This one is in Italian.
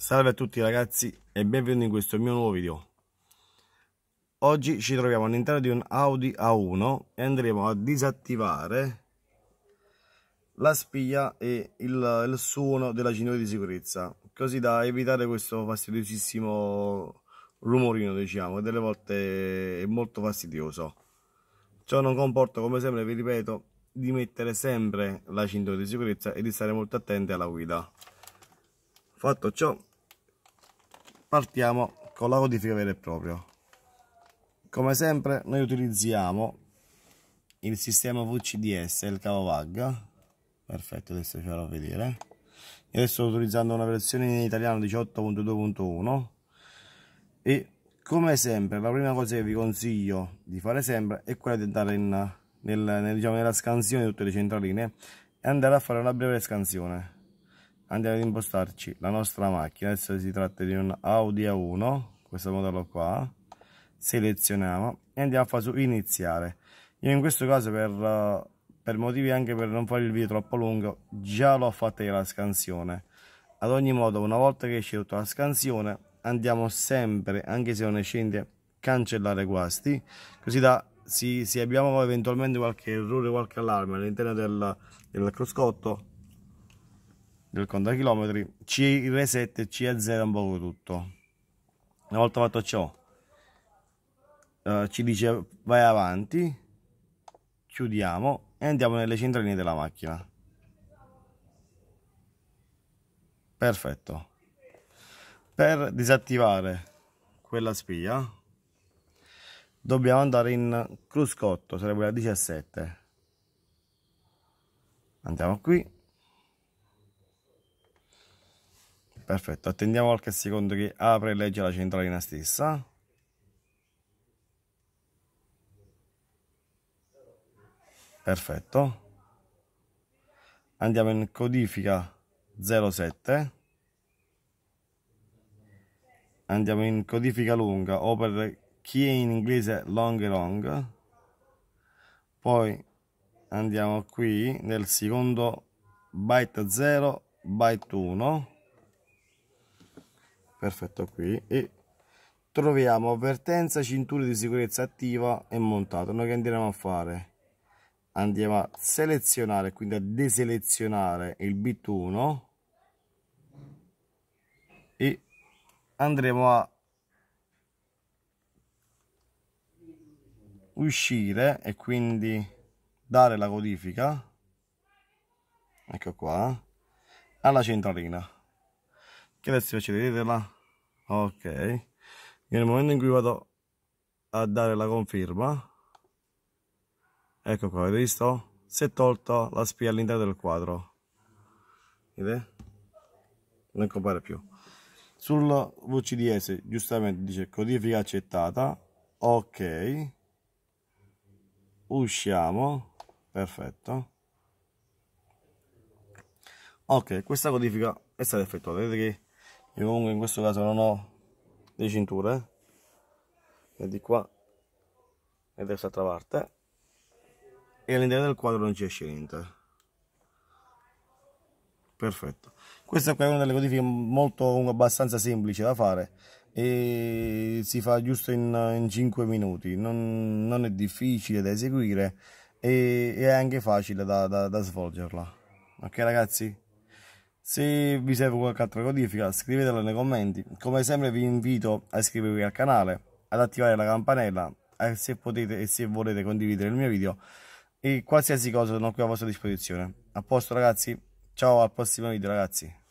Salve a tutti ragazzi e benvenuti in questo mio nuovo video. Oggi ci troviamo all'interno di un Audi A1 e andremo a disattivare la spia e il, il suono della cintura di sicurezza, così da evitare questo fastidiosissimo rumorino diciamo, che delle volte è molto fastidioso. Ciò non comporta, come sempre vi ripeto, di mettere sempre la cintura di sicurezza e di stare molto attenti alla guida. Fatto ciò, partiamo con la codifica vera e propria come sempre noi utilizziamo il sistema VCDS il cavo VAG perfetto adesso ci farò vedere Io adesso sto utilizzando una versione in italiano 18.2.1 e come sempre la prima cosa che vi consiglio di fare sempre è quella di andare in, nel, nel, diciamo, nella scansione di tutte le centraline e andare a fare una breve scansione andiamo ad impostarci la nostra macchina adesso si tratta di un Audi A1 questo modello qua selezioniamo e andiamo a fare su iniziare io in questo caso per, per motivi anche per non fare il video troppo lungo già l'ho fatta io la scansione ad ogni modo una volta che è scelto la scansione andiamo sempre anche se non è scende cancellare guasti così da se abbiamo eventualmente qualche errore qualche allarme all'interno del, del cruscotto del contachilometri ci resetta e ci azzera un poco tutto una volta fatto ciò eh, ci dice vai avanti chiudiamo e andiamo nelle centraline della macchina perfetto per disattivare quella spia dobbiamo andare in cruscotto sarebbe la 17 andiamo qui perfetto attendiamo qualche secondo che apre e legge la centralina stessa perfetto andiamo in codifica 07 andiamo in codifica lunga o per chi è in inglese long long poi andiamo qui nel secondo byte 0 byte 1 perfetto qui e troviamo avvertenza cinture di sicurezza attiva e montato noi che andremo a fare andiamo a selezionare quindi a deselezionare il bit 1 e andremo a uscire e quindi dare la codifica ecco qua alla centralina che adesso vi faccio vedere là ok nel momento in cui vado a dare la conferma ecco qua avete visto si è tolto la spia all'interno del quadro vedete non compare più sul VCDS giustamente dice codifica accettata ok usciamo perfetto ok questa codifica è stata effettuata vedete che io comunque in questo caso non ho le cinture eh? di qua e dall'altra parte e all'interno del quadro non c'è esce niente perfetto questa è una delle codifiche molto abbastanza semplice da fare e si fa giusto in, in 5 minuti non, non, è difficile da eseguire e è anche facile da, da, da svolgerla ok ragazzi se vi serve qualche altra codifica, scrivetela nei commenti. Come sempre vi invito a iscrivervi al canale, ad attivare la campanella e se potete e se volete condividere il mio video e qualsiasi cosa sono qui a vostra disposizione. A posto ragazzi, ciao al prossimo video ragazzi.